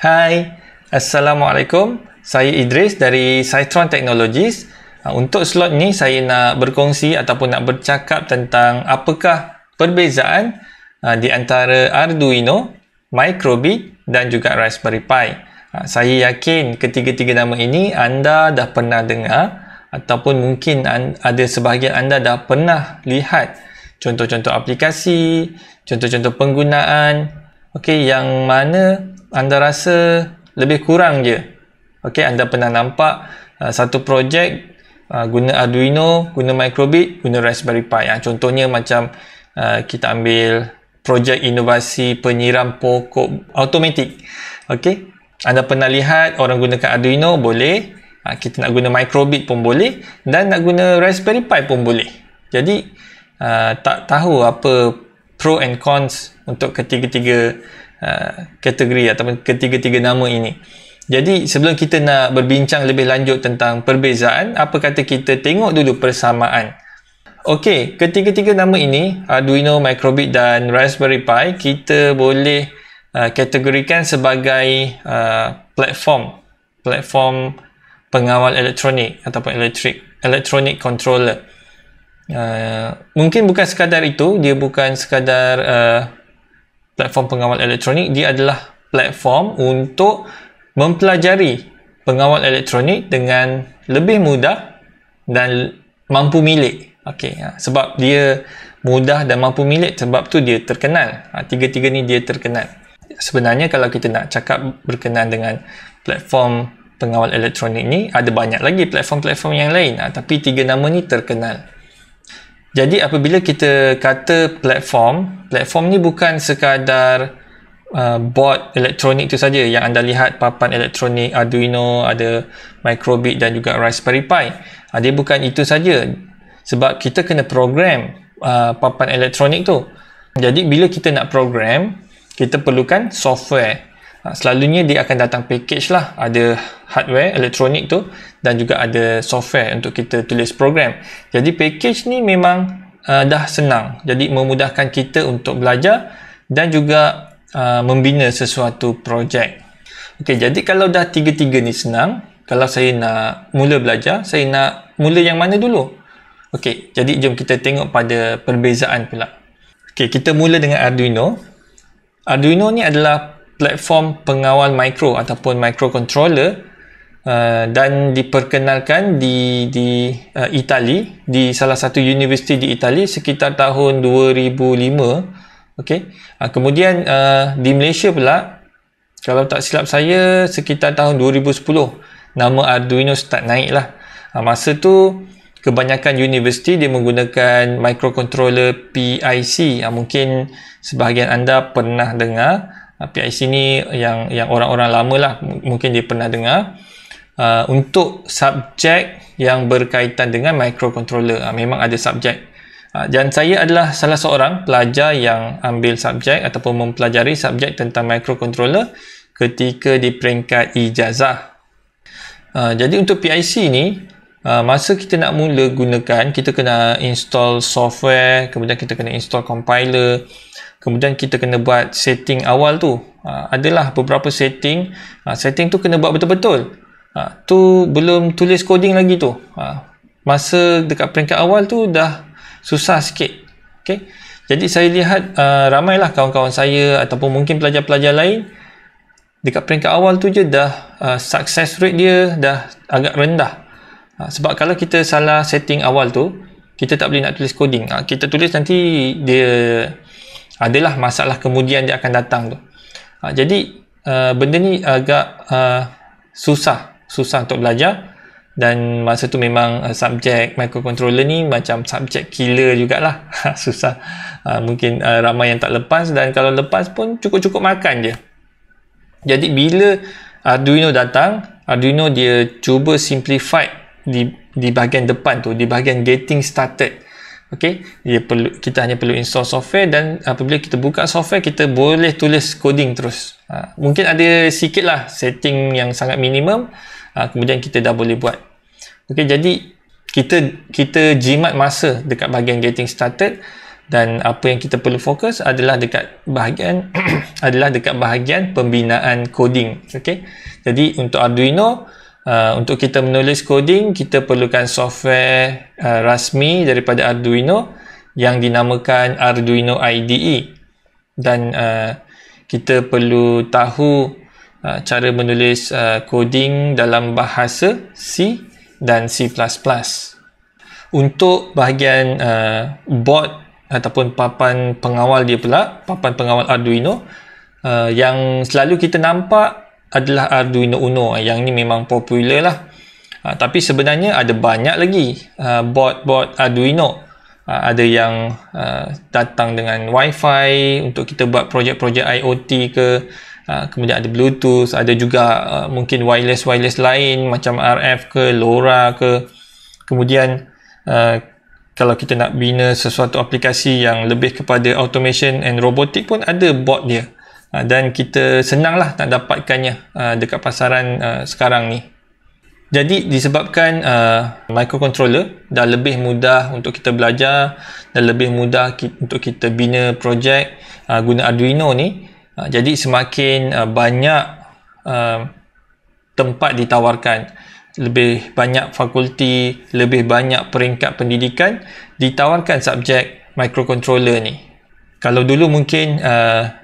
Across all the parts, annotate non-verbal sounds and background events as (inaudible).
Hai, Assalamualaikum. Saya Idris dari Cytron Technologies. Ah, untuk slot ni saya nak berkongsi ataupun nak bercakap tentang apakah perbezaan ah, di antara Arduino, Microbit dan juga Raspberry Pi. Ah, saya yakin ketiga-tiga nama ini anda dah pernah dengar ataupun mungkin ada sebahagian anda dah pernah lihat contoh-contoh aplikasi, contoh-contoh penggunaan okey yang mana anda rasa lebih kurang je okey anda pernah nampak uh, satu projek uh, guna Arduino guna Microbit guna Raspberry Pi yang contohnya macam uh, kita ambil projek inovasi penyiram pokok automatik okey anda pernah lihat orang gunakan Arduino boleh uh, kita nak guna Microbit pun boleh dan nak guna Raspberry Pi pun boleh jadi uh, tak tahu apa pro and cons untuk ketiga-tiga uh, kategori ataupun ketiga-tiga nama ini. Jadi sebelum kita nak berbincang lebih lanjut tentang perbezaan, apa kata kita tengok dulu persamaan. Okey, ketiga-tiga nama ini Arduino, Microbit dan Raspberry Pi kita boleh uh, kategorikan sebagai uh, platform platform pengawal elektronik ataupun elektrik elektronik controller uh, mungkin bukan sekadar itu dia bukan sekadar uh, platform pengawal elektronik dia adalah platform untuk mempelajari pengawal elektronik dengan lebih mudah dan mampu milik okey uh, sebab dia mudah dan mampu milik sebab tu dia terkenal uh, tiga-tiga ni dia terkenal sebenarnya kalau kita nak cakap berkenaan dengan platform pengawal elektronik ni ada banyak lagi platform-platform yang lain ha, tapi tiga nama ni terkenal jadi apabila kita kata platform, platform ni bukan sekadar uh, board elektronik tu saja yang anda lihat papan elektronik Arduino, ada Microbit dan juga Raspberry Pi. Uh, bukan itu saja. Sebab kita kena program uh, papan elektronik tu. Jadi bila kita nak program, kita perlukan software. Ha, selalunya dia akan datang package lah ada hardware elektronik tu dan juga ada software untuk kita tulis program jadi package ni memang uh, dah senang jadi memudahkan kita untuk belajar dan juga uh, membina sesuatu projek ok jadi kalau dah tiga-tiga ni senang kalau saya nak mula belajar saya nak mula yang mana dulu ok jadi jom kita tengok pada perbezaan pula ok kita mula dengan Arduino Arduino ni adalah platform pengawal mikro ataupun microcontroller uh, dan diperkenalkan di di uh, Itali di salah satu universiti di Itali sekitar tahun 2005 okey uh, kemudian uh, di Malaysia pula kalau tak silap saya sekitar tahun 2010 nama Arduino start naiklah uh, masa tu kebanyakan universiti dia menggunakan microcontroller PIC uh, mungkin sebahagian anda pernah dengar PIC ni yang yang orang-orang lama lah mungkin dia pernah dengar uh, untuk subjek yang berkaitan dengan microcontroller uh, memang ada subjek uh, dan saya adalah salah seorang pelajar yang ambil subjek ataupun mempelajari subjek tentang microcontroller ketika di peringkat ijazah uh, jadi untuk PIC ni Uh, masa kita nak mula gunakan kita kena install software kemudian kita kena install compiler kemudian kita kena buat setting awal tu uh, adalah beberapa setting uh, setting tu kena buat betul-betul uh, tu belum tulis coding lagi tu uh, masa dekat peringkat awal tu dah susah sikit okay? jadi saya lihat uh, ramailah kawan-kawan saya ataupun mungkin pelajar-pelajar lain dekat peringkat awal tu je dah uh, success rate dia dah agak rendah uh, sebab kalau kita salah setting awal tu kita tak boleh nak tulis coding uh, kita tulis nanti dia adalah masalah kemudian dia akan datang tu. Ha, jadi uh, benda ni agak uh, susah, susah untuk belajar dan masa tu memang uh, subjek microcontroller ni macam subjek killer jugalah. (laughs) Ha, susah. Uh, mungkin uh, ramai yang tak lepas dan kalau lepas pun cukup-cukup makan je. Jadi bila Arduino datang, Arduino dia cuba simplify di di bahagian depan tu, di bahagian getting started. Okey, dia perlu kita hanya perlu install software dan apabila kita buka software kita boleh tulis coding terus. Ha, mungkin ada sikitlah setting yang sangat minimum ha, kemudian kita dah boleh buat. Okey, jadi kita kita jimat masa dekat bahagian getting started dan apa yang kita perlu fokus adalah dekat bahagian (clears throat) adalah dekat bahagian pembinaan coding. Okey. Jadi untuk Arduino Uh, untuk kita menulis coding, kita perlukan software uh, rasmi daripada Arduino yang dinamakan Arduino IDE. Dan uh, kita perlu tahu uh, cara menulis uh, coding dalam bahasa C dan C++. Untuk bahagian uh, board ataupun papan pengawal dia pula, papan pengawal Arduino, uh, yang selalu kita nampak adalah Arduino Uno ah, yang ni memang popular lah uh, tapi sebenarnya ada banyak lagi bot-bot ah, uh, Arduino uh, ada yang uh, datang dengan WiFi untuk kita buat projek-projek IoT ke uh, kemudian ada Bluetooth ada juga uh, mungkin wireless-wireless lain macam RF ke LoRa ke kemudian uh, kalau kita nak bina sesuatu aplikasi yang lebih kepada automation and robotik pun ada bot dia Ha, dan kita senanglah nak dapatkannya ha, dekat pasaran ha, sekarang ni. Jadi disebabkan microcontroller dah lebih mudah untuk kita belajar dan lebih mudah untuk kita bina projek guna Arduino ni, jadi semakin banyak tempat ditawarkan lebih banyak fakulti, lebih banyak peringkat pendidikan ditawarkan subjek microcontroller ni. Kalau dulu mungkin uh,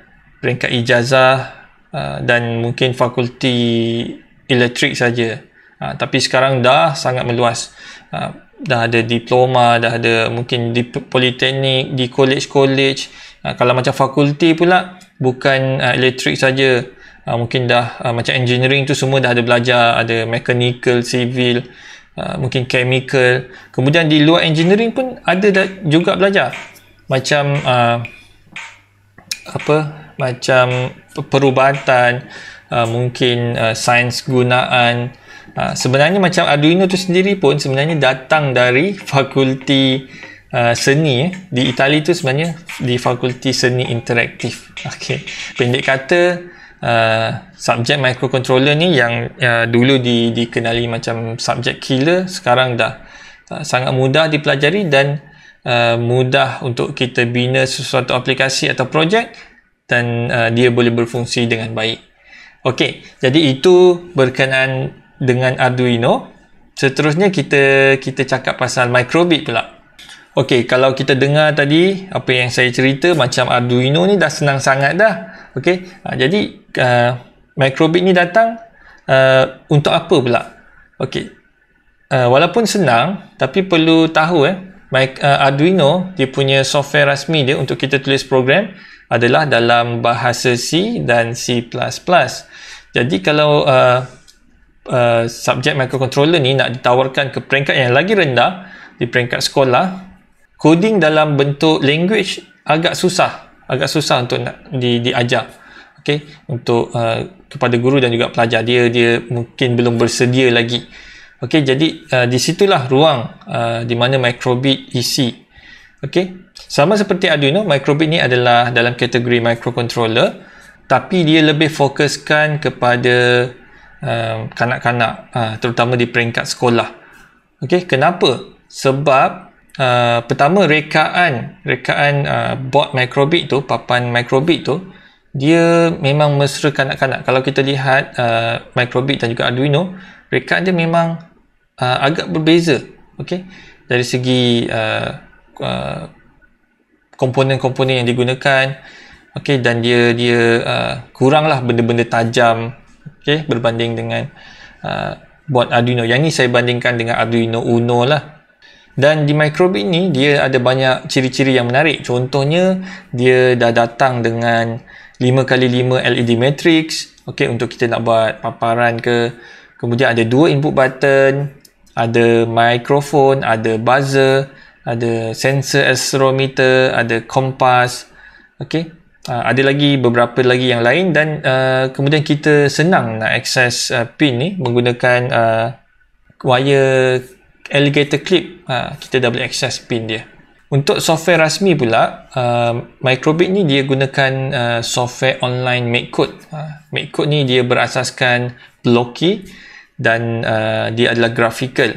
peringkat ijazah uh, dan mungkin fakulti elektrik saja. Uh, tapi sekarang dah sangat meluas. Uh, dah ada diploma, dah ada mungkin di politeknik, di college-college. kalau macam fakulti pula bukan elektrik saja. mungkin dah macam engineering tu semua dah ada belajar, ada mechanical, civil, mungkin chemical. Kemudian di luar engineering pun ada dah juga belajar. Macam apa macam perubatan uh, mungkin uh, sains gunaan uh, sebenarnya macam Arduino tu sendiri pun sebenarnya datang dari fakulti uh, seni eh. di Itali tu sebenarnya di fakulti seni interaktif okey pendek kata uh, subjek microcontroller ni yang uh, dulu di, dikenali macam subjek killer sekarang dah uh, sangat mudah dipelajari dan Uh, mudah untuk kita bina sesuatu aplikasi atau projek dan uh, dia boleh berfungsi dengan baik. Okey, jadi itu berkenaan dengan Arduino. Seterusnya kita kita cakap pasal microbit pula. Okey, kalau kita dengar tadi apa yang saya cerita macam Arduino ni dah senang sangat dah. Okey. Uh, jadi uh, microbit ni datang uh, untuk apa pula? Okey. Uh, walaupun senang tapi perlu tahu eh Mike, uh, Arduino dia punya software rasmi dia untuk kita tulis program adalah dalam bahasa C dan C++. Jadi kalau uh, uh, subjek microcontroller ni nak ditawarkan ke peringkat yang lagi rendah di peringkat sekolah, coding dalam bentuk language agak susah, agak susah untuk nak di, diajar. Okay, untuk uh, kepada guru dan juga pelajar dia dia mungkin belum bersedia lagi. Okay, jadi uh, di situlah ruang uh, di mana microbit isi. Okay, sama seperti Arduino, Microbit ni adalah dalam kategori microcontroller tapi dia lebih fokuskan kepada uh, kanak-kanak uh, terutama di peringkat sekolah. Okey, kenapa? Sebab uh, pertama rekaan, rekaan uh, board Microbit tu, papan Microbit tu dia memang mesra kanak-kanak. Kalau kita lihat uh, Microbit dan juga Arduino, rekaan dia memang uh, agak berbeza. Okey, dari segi uh, uh komponen-komponen yang digunakan okey dan dia dia uh, kuranglah benda-benda tajam okey berbanding dengan uh, buat Arduino yang ni saya bandingkan dengan Arduino Uno lah dan di microbe ini dia ada banyak ciri-ciri yang menarik contohnya dia dah datang dengan 5x5 LED matrix okey untuk kita nak buat paparan ke kemudian ada dua input button ada microphone ada buzzer ada sensor accelerometer, ada kompas, okay. Uh, ah, ada lagi beberapa lagi yang lain dan uh, kemudian kita senang nak akses uh, ah, pin ni menggunakan uh, wire alligator clip uh, kita dah boleh akses pin dia untuk software rasmi pula uh, microbit ni dia gunakan uh, software online makecode uh, makecode ni dia berasaskan blocky dan uh, dia adalah graphical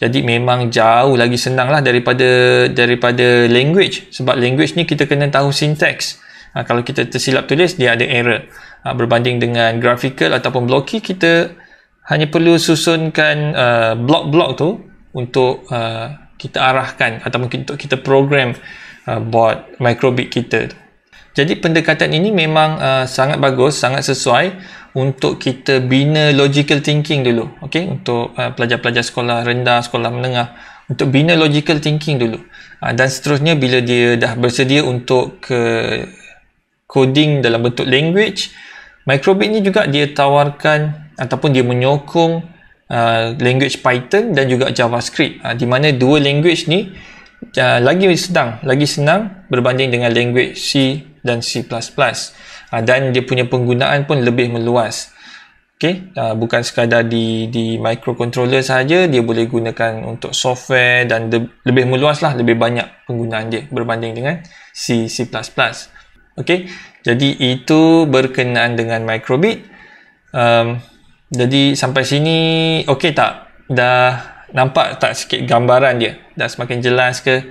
jadi memang jauh lagi senanglah daripada daripada language sebab language ni kita kena tahu syntax. Ha, kalau kita tersilap tulis dia ada error. Ha, berbanding dengan graphical ataupun blocky kita hanya perlu susunkan blok-blok uh, tu untuk uh, kita arahkan ataupun untuk kita program uh, bot microbit kita. Jadi pendekatan ini memang uh, sangat bagus, sangat sesuai untuk kita bina logical thinking dulu okay? untuk uh, pelajar-pelajar uh, sekolah rendah, sekolah menengah untuk bina logical thinking dulu uh, dan seterusnya bila dia dah bersedia untuk ke coding dalam bentuk language microbit ni juga dia tawarkan ataupun dia menyokong uh, language python dan juga javascript uh, di mana dua language ni uh, lagi sedang, lagi senang berbanding dengan language C dan C++ Ah, dan dia punya penggunaan pun lebih meluas okay? uh, ah, bukan sekadar di di microcontroller saja dia boleh gunakan untuk software dan de- lebih lah, lebih banyak penggunaan dia berbanding dengan C C++ okey jadi itu berkenaan dengan microbit um, jadi sampai sini okey tak dah nampak tak sikit gambaran dia dah semakin jelas ke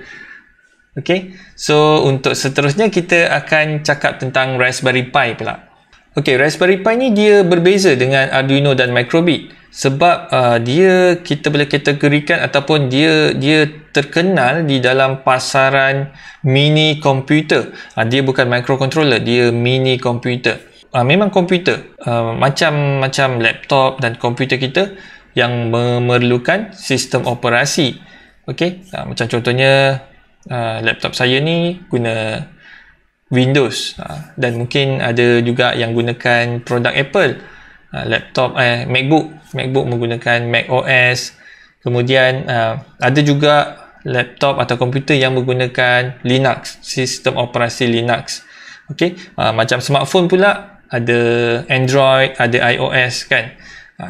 Okay, so untuk seterusnya kita akan cakap tentang Raspberry Pi pula. Okay, Raspberry Pi ni dia berbeza dengan Arduino dan Microbit sebab uh, dia kita boleh kategorikan ataupun dia dia terkenal di dalam pasaran mini komputer. Uh, dia bukan microcontroller, dia mini komputer. Uh, memang komputer macam-macam ah, laptop dan komputer kita yang memerlukan sistem operasi. Okay, uh, macam contohnya Ah, laptop saya ni guna Windows uh, dan mungkin ada juga yang gunakan produk Apple uh, laptop eh MacBook MacBook menggunakan Mac OS kemudian uh, ada juga laptop atau komputer yang menggunakan Linux sistem operasi Linux okey uh, macam smartphone pula ada Android ada iOS kan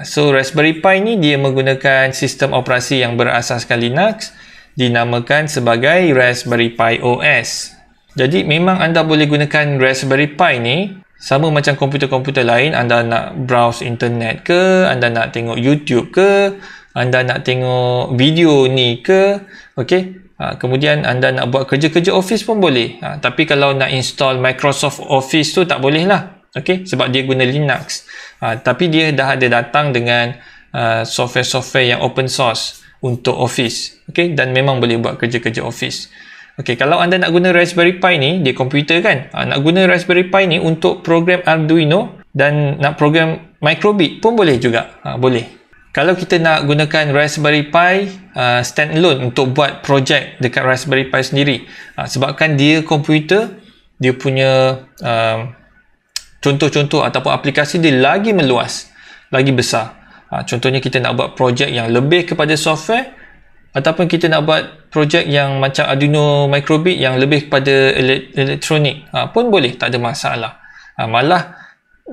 so Raspberry Pi ni dia menggunakan sistem operasi yang berasaskan Linux uh, dinamakan sebagai Raspberry Pi OS. Jadi memang anda boleh gunakan Raspberry Pi ni sama macam komputer-komputer lain anda nak browse internet ke, anda nak tengok YouTube ke, anda nak tengok video ni ke, okey. Ha, kemudian anda nak buat kerja-kerja office pun boleh. Ha, tapi kalau nak install Microsoft Office tu tak boleh lah. Okey, sebab dia guna Linux. Ha, tapi dia dah ada datang dengan uh, software-software uh, yang open source untuk office okay? dan memang boleh buat kerja-kerja office okay, kalau anda nak guna Raspberry Pi ni dia komputer kan ha, nak guna Raspberry Pi ni untuk program Arduino dan nak program Microbit pun boleh juga ha, boleh kalau kita nak gunakan Raspberry Pi uh, standalone untuk buat projek dekat Raspberry Pi sendiri uh, sebabkan dia komputer dia punya uh, contoh-contoh ataupun aplikasi dia lagi meluas lagi besar Ha, contohnya kita nak buat projek yang lebih kepada software ataupun kita nak buat projek yang macam Arduino Microbit yang lebih kepada elektronik ha, pun boleh, tak ada masalah. Ha, malah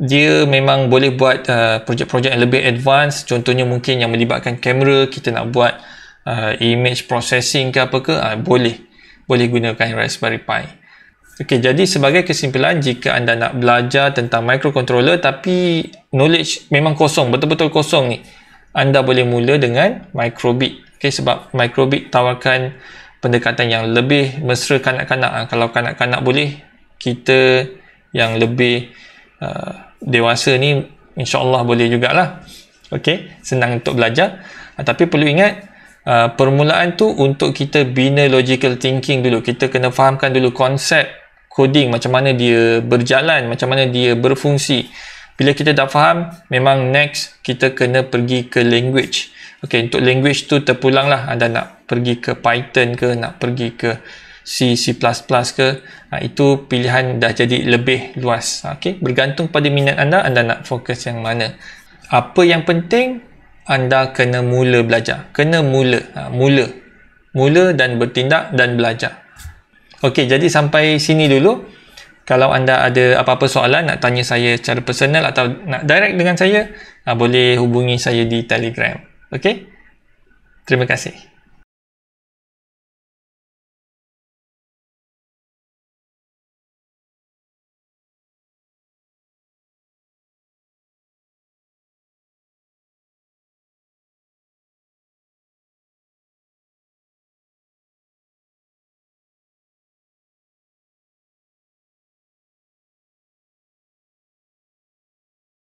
dia memang boleh buat uh, projek-projek yang lebih advance contohnya mungkin yang melibatkan kamera, kita nak buat uh, image processing ke apa ke, ha, boleh. Boleh gunakan Raspberry Pi. Okey, jadi sebagai kesimpulan jika anda nak belajar tentang microcontroller tapi knowledge memang kosong, betul-betul kosong ni, anda boleh mula dengan microbit. Okey, sebab microbit tawarkan pendekatan yang lebih mesra kanak-kanak. Ha, kalau kanak-kanak boleh, kita yang lebih uh, dewasa ni insya-Allah boleh jugalah. Okey, senang untuk belajar. Ha, tapi perlu ingat Uh, permulaan tu untuk kita bina logical thinking dulu kita kena fahamkan dulu konsep coding, macam mana dia berjalan, macam mana dia berfungsi. Bila kita dah faham, memang next kita kena pergi ke language. Okay, untuk language tu terpulang lah. Anda nak pergi ke Python ke, nak pergi ke C, C++ ke. Ha, itu pilihan dah jadi lebih luas. Ha, okay, bergantung pada minat anda, anda nak fokus yang mana. Apa yang penting, anda kena mula belajar. Kena mula. Ha, mula. Mula dan bertindak dan belajar. Okey, jadi sampai sini dulu. Kalau anda ada apa-apa soalan nak tanya saya secara personal atau nak direct dengan saya, ah, boleh hubungi saya di Telegram. Okey? Terima kasih.